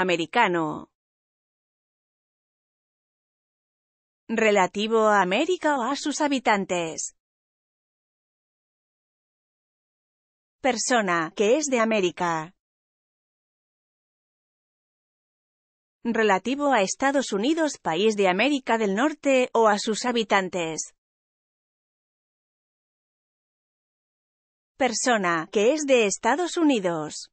americano. Relativo a América o a sus habitantes. Persona que es de América. Relativo a Estados Unidos, país de América del Norte, o a sus habitantes. Persona que es de Estados Unidos.